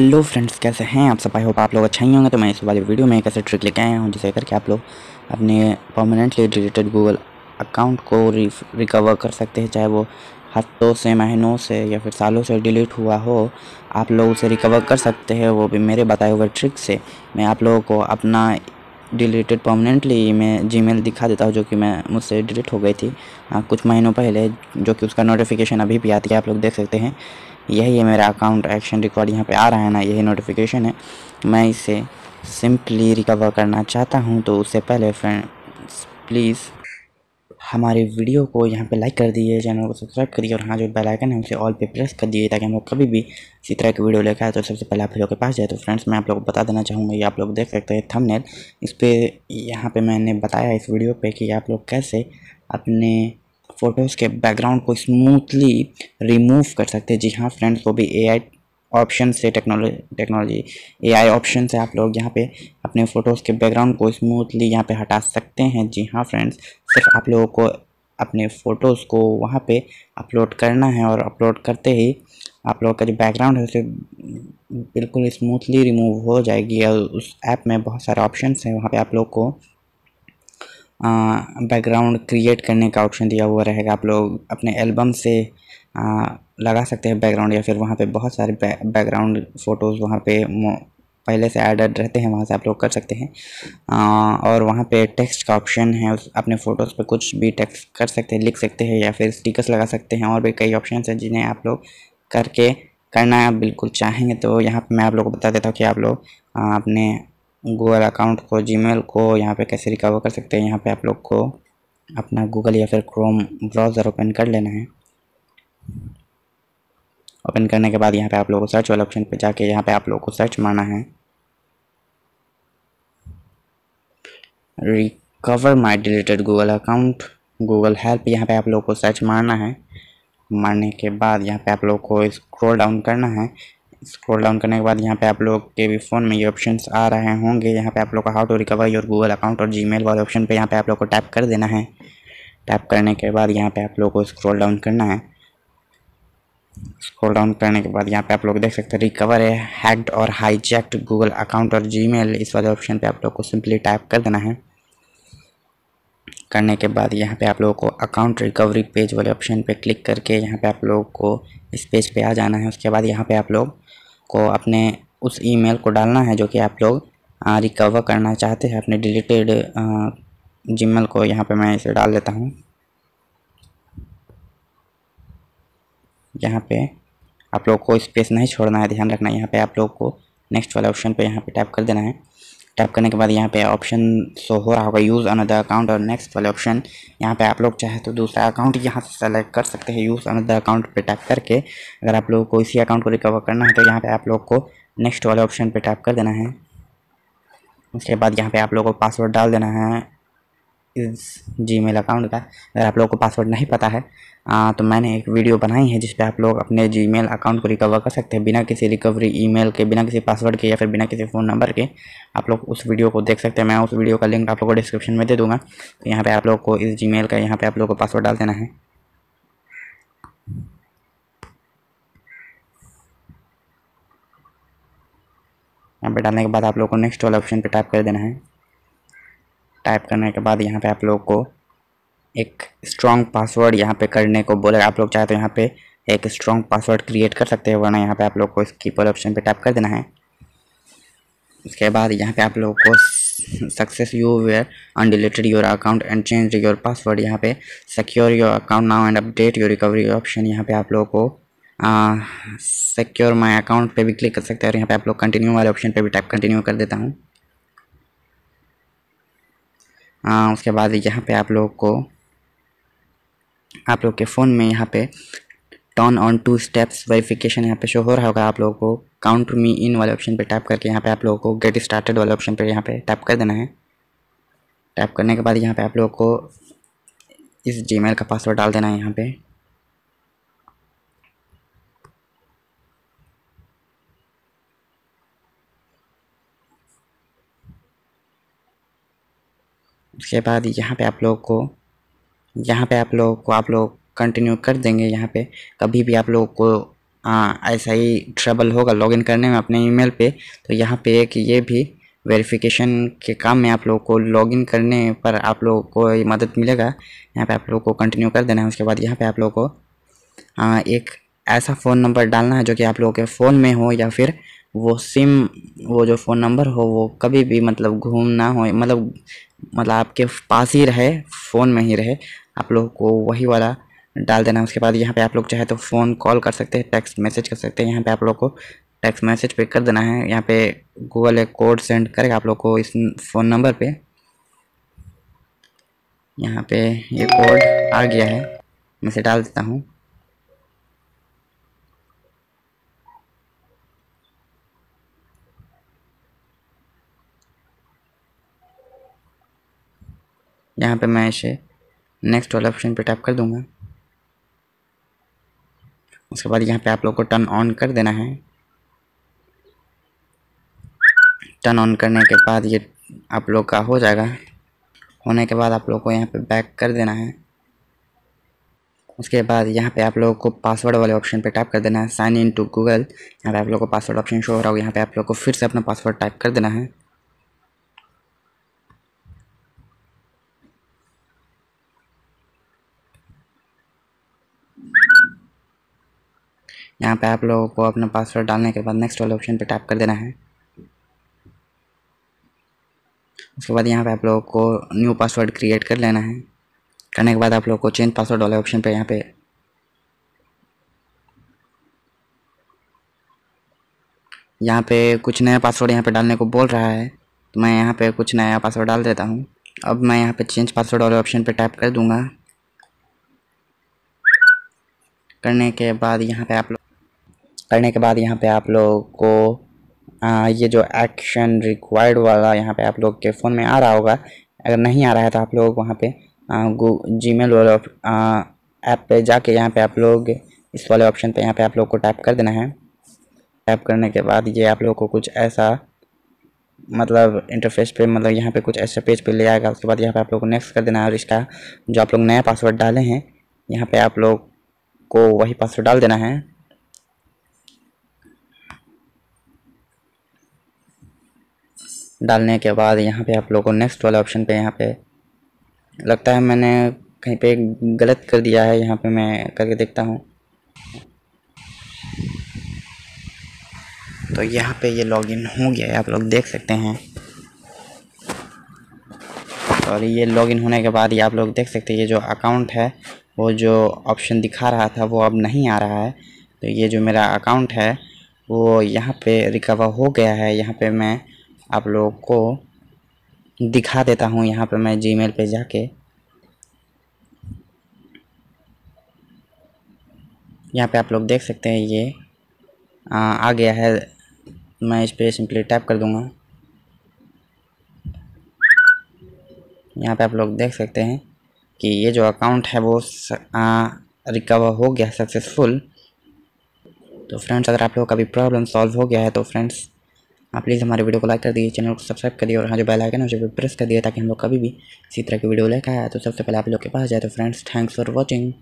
hello friends कैसे हैं आप सब आई होप आप लोग अच्छा ही होंगे तो मैं इस वाली वीडियो में एक ऐसे ट्रिक लेके आया हूँ जिसे करके आप लोग अपने परमानेंटली डिलीटेड गूगल अकाउंट को रिकवर कर सकते हैं चाहे वो हफ्तों से महीनों से या फिर सालों से डिलीट हुआ हो आप लोग उसे रिकवर कर सकते हैं वो भी मेरे बताए हुए ट्रिक से मैं आप लोगों को अपना डिलीटेड परमानेंटली मैं मेल दिखा देता हूँ जो कि मैं मुझसे डिलीट हो गई थी आ, हाँ, कुछ महीनों पहले जो कि उसका नोटिफिकेशन अभी भी आती है आप लोग देख सकते हैं यही है मेरा अकाउंट एक्शन रिकॉर्ड यहाँ पे आ रहा है ना यही नोटिफिकेशन है मैं इसे सिंपली रिकवर करना चाहता हूँ तो उससे पहले फ्रेंड्स प्लीज़ हमारे वीडियो को यहाँ पे लाइक कर दीजिए चैनल को सब्सक्राइब करिए और हाँ जो बेल आइकन है उसे ऑल पे प्रेस कर दीजिए ताकि हम लोग कभी भी इसी तरह की वीडियो लेकर आए तो सबसे पहले आप लोगों के पास जाए तो फ्रेंड्स मैं आप लोग को बता देना चाहूँगा ये आप लोग देख सकते हैं थंबनेल इस पर यहाँ पर मैंने बताया इस वीडियो पर कि आप लोग कैसे अपने फ़ोटोज़ के बैकग्राउंड को स्मूथली रिमूव कर सकते हैं जी हाँ फ्रेंड्स वो भी एआई ऑप्शन से टेक्नोलॉजी टेक्नोलॉजी एआई ऑप्शन से आप लोग यहाँ पे अपने फ़ोटोज़ के बैकग्राउंड को स्मूथली यहाँ पे हटा सकते हैं जी हाँ फ्रेंड्स सिर्फ आप लोगों को अपने फ़ोटोज़ को वहाँ पे अपलोड करना है और अपलोड करते ही आप लोगों का जो बैकग्राउंड है उसे बिल्कुल स्मूथली रिमूव हो जाएगी और उस ऐप में बहुत सारे ऑप्शन हैं वहाँ पर आप लोग को बैकग्राउंड क्रिएट करने का ऑप्शन दिया हुआ रहेगा आप लोग अपने एल्बम से आ, लगा सकते हैं बैकग्राउंड या फिर वहाँ पे बहुत सारे बैकग्राउंड फ़ोटोज़ वहाँ पे पहले से एडेड रहते हैं वहाँ से आप लोग कर सकते हैं आ, और वहाँ पे टेक्स्ट का ऑप्शन है उस अपने फ़ोटोज़ पे कुछ भी टेक्स्ट कर सकते हैं लिख सकते हैं या फिर स्टिकर्स लगा सकते हैं और भी कई ऑप्शन हैं जिन्हें आप लोग करके करना बिल्कुल चाहेंगे तो यहाँ पर मैं आप लोग को बता देता हूँ कि आप लोग अपने गूगल अकाउंट को जीमेल को यहाँ पे कैसे रिकवर कर सकते हैं यहाँ पे आप लोग को अपना गूगल या फिर क्रोम ब्राउज़र ओपन कर लेना है ओपन करने के बाद यहाँ पे आप लोगों को सर्च वाले ऑप्शन पे जाके यहाँ पे आप लोगों को सर्च मारना है recover my deleted Google account Google help यहाँ पे आप लोगों को सर्च मारना है मारने के बाद यहाँ पे आप लोगों को स्क्रॉल डाउन करना है स्क्रॉल डाउन करने के बाद यहाँ पे आप लोग के भी फ़ोन में ये ऑप्शन आ रहे होंगे यहाँ पे आप लोग का how to recover your Google account और जीमेल वाले ऑप्शन पे यहाँ पे आप लोग को टैप कर देना है टैप करने के बाद यहाँ पे आप लोग को स्क्रॉल डाउन करना है स्क्रॉल डाउन करने के बाद यहाँ पे आप लोग देख सकते हैं रिकवर है हैक्ड और हाईजैक्ड गूगल अकाउंट और मेल इस वाले ऑप्शन पर आप लोग को सिंपली टाइप कर देना है करने के बाद यहाँ पे आप लोगों को अकाउंट रिकवरी पेज वाले ऑप्शन पे क्लिक करके यहाँ पे आप लोगों को इस पेज पे आ जाना है उसके बाद यहाँ पे आप लोग को अपने उस ईमेल को डालना है जो कि आप लोग रिकवर करना चाहते हैं अपने डिलीटेड जीमेल को यहाँ पे मैं इसे डाल देता हूँ यहाँ पे आप लोग को स्पेस नहीं छोड़ना है ध्यान रखना है यहाँ पर आप लोग को नेक्स्ट वाले ऑप्शन पर यहाँ पर टैप कर देना है टैप करने के बाद यहाँ पे ऑप्शन शो हो रहा होगा यूज़ अनदर अकाउंट और नेक्स्ट वाले ऑप्शन यहाँ पे आप लोग चाहे तो दूसरा अकाउंट यहाँ से सेलेक्ट कर सकते हैं यूज़ अनदर अकाउंट पे टैप करके अगर आप लोगों को इसी अकाउंट को रिकवर करना है तो यहाँ पे आप लोग को नेक्स्ट वाले ऑप्शन पे टैप कर देना है उसके बाद यहाँ पे आप लोगों को पासवर्ड डाल देना है इस जीमेल अकाउंट का अगर आप लोगों को पासवर्ड नहीं पता है आ, तो मैंने एक वीडियो बनाई है जिस पर आप लोग अपने जीमेल अकाउंट को रिकवर कर सकते हैं बिना किसी रिकवरी ईमेल के बिना किसी पासवर्ड के या फिर बिना किसी फ़ोन नंबर के आप लोग उस वीडियो को देख सकते हैं मैं उस वीडियो का लिंक आप लोग को डिस्क्रिप्शन में दे दूँगा तो यहाँ पर आप लोग को इस जी का यहाँ पर आप लोग को पासवर्ड डाल देना है यहाँ पर डालने के बाद आप लोग को नेक्स्ट वाला ऑप्शन पर टाइप कर देना है टाइप करने के बाद यहाँ पे आप लोग को एक स्ट्रॉन्ग पासवर्ड यहाँ पे करने को बोले आप लोग चाहे तो यहाँ पे एक स्ट्रॉन्ग पासवर्ड क्रिएट कर सकते हैं वरना यहाँ पे आप लोग को इसकी पर ऑप्शन पे टाइप कर देना है उसके बाद यहाँ पे आप लोग को success you were undeleted your account and change your password यहाँ पे secure your account now and update your recovery option यहाँ पे आप लोग को सिक्योर माई अकाउंट पे भी क्लिक कर सकते हैं और यहाँ पे आप लोग कंटिन्यू वाले ऑप्शन पे भी टाइप कंटिन्यू कर देता हूँ आ, हाँ, उसके बाद यहाँ पे आप लोग को आप लोग के फ़ोन में यहाँ पे turn on two steps verification यहाँ पे शो हो रहा होगा आप लोगों को काउंट मी इन वाले ऑप्शन पे टैप करके यहाँ पे आप लोगों को गेट स्टार्टेड वाले ऑप्शन पे यहाँ पे टैप कर देना है टैप करने के बाद यहाँ पे आप लोगों को इस जी का पासवर्ड डाल देना है यहाँ पर उसके बाद यहाँ पे आप लोग को यहाँ पे आप लोगों को आप लोग कंटिन्यू कर देंगे यहाँ पे कभी भी आप लोगों को आ, ऐसा ही ट्रबल होगा लॉगिन करने में अपने ईमेल पे तो यहाँ पे एक ये भी वेरिफिकेशन के काम में आप लोग को लॉगिन करने पर आप लोगों को मदद मिलेगा यहाँ पे आप लोग को कंटिन्यू कर देना है उसके बाद यहाँ पे आप लोग को आ, एक ऐसा फ़ोन नंबर डालना है जो कि आप लोगों के फ़ोन में हो या फिर वो सिम वो जो फ़ोन नंबर हो वो कभी भी मतलब घूम ना हो मतलब मतलब आपके पास ही रहे फ़ोन में ही रहे आप लोग को वही वाला डाल देना उसके बाद यहाँ पे आप लोग चाहे तो फ़ोन कॉल कर सकते हैं टेक्स्ट मैसेज कर सकते हैं यहाँ पे आप लोग को टेक्स्ट मैसेज पे कर देना है यहाँ पे गूगल एक कोड सेंड करेगा आप लोग को इस फ़ोन नंबर पे यहाँ पे ये कोड आ गया है मैं इसे डाल देता हूँ यहाँ पे मैं इसे नेक्स्ट वाले ऑप्शन पे टैप कर दूँगा उसके बाद यहाँ पे आप लोग को टर्न ऑन कर देना है टर्न ऑन करने के बाद ये आप लोग का हो जाएगा होने के बाद आप लोग को यहाँ पे बैक कर देना है उसके बाद यहाँ पे आप लोगों को पासवर्ड वाले ऑप्शन पे टैप कर देना है साइन इन टू गूगल यहाँ पे आप लोगों को पासवर्ड ऑप्शन शो हो रहा होगा यहाँ पे आप लोगों को फिर से अपना पासवर्ड टाइप कर देना है यहाँ पे आप लोगों को अपना पासवर्ड डालने के बाद नेक्स्ट वाले ऑप्शन पे टैप कर देना है उसके बाद यहाँ पे आप लोगों को न्यू पासवर्ड क्रिएट कर लेना है करने के बाद आप लोगों को चेंज पासवर्ड वाले ऑप्शन पे यहाँ पे यहाँ पे कुछ नया पासवर्ड यहाँ पे डालने को बोल रहा है तो मैं यहाँ पे कुछ नया पासवर्ड डाल देता हूँ अब मैं यहाँ पे चेंज पासवर्ड वाले ऑप्शन पे टैप कर दूँगा करने के बाद यहाँ पे आप लोग करने के बाद यहाँ पे आप लोग को आ, ये जो एक्शन रिक्वायर्ड वाला यहाँ पे आप लोग के फ़ोन में आ रहा होगा अगर नहीं आ रहा है तो आप लोग वहाँ पे जी मेल वाले ऐप पे जाके यहाँ पे आप लोग इस वाले ऑप्शन पे यहाँ पे आप लोग को टैप कर देना है टैप करने के बाद ये आप लोग को कुछ ऐसा मतलब इंटरफेस पे मतलब यहाँ पे कुछ ऐसे पेज पे ले आएगा उसके बाद यहाँ पे आप लोग को नेक्स्ट कर देना है और इसका जो आप लोग नया पासवर्ड डाले हैं यहाँ पे आप लोग को वही पासवर्ड डाल देना है डालने के बाद यहाँ पे आप लोगों को नेक्स्ट वाला ऑप्शन पे यहाँ पे लगता है मैंने कहीं पे गलत कर दिया है यहाँ पे मैं करके देखता हूँ तो यहाँ पे ये लॉगिन हो गया है आप लोग देख सकते हैं और ये लॉगिन होने के बाद ये आप लोग देख सकते हैं ये जो अकाउंट है वो जो ऑप्शन दिखा रहा था वो अब नहीं आ रहा है तो ये जो मेरा अकाउंट है वो यहाँ पे रिकवर हो गया है यहाँ पे मैं आप लोगों को दिखा देता हूँ यहाँ पर मैं जीमेल पे जाके यहाँ पे आप लोग देख सकते हैं ये आ, आ गया है मैं इस पर सिंपली टैप कर दूँगा यहाँ पे आप लोग देख सकते हैं कि ये जो अकाउंट है वो रिकवर हो गया सक्सेसफुल तो फ्रेंड्स अगर आप लोगों का भी प्रॉब्लम सॉल्व हो गया है तो फ्रेंड्स आप प्लीज़ हमारे वीडियो को लाइक कर दीजिए चैनल को सब्सक्राइब करिए और हाँ जो बेल आइकन है उसे प्रेस कर दिए ताकि हम लोग कभी भी इसी तरह की वीडियो लेकर आए तो सबसे पहले आप लोग के पास जाए तो फ्रेंड्स थैंक्स फॉर वॉचिंग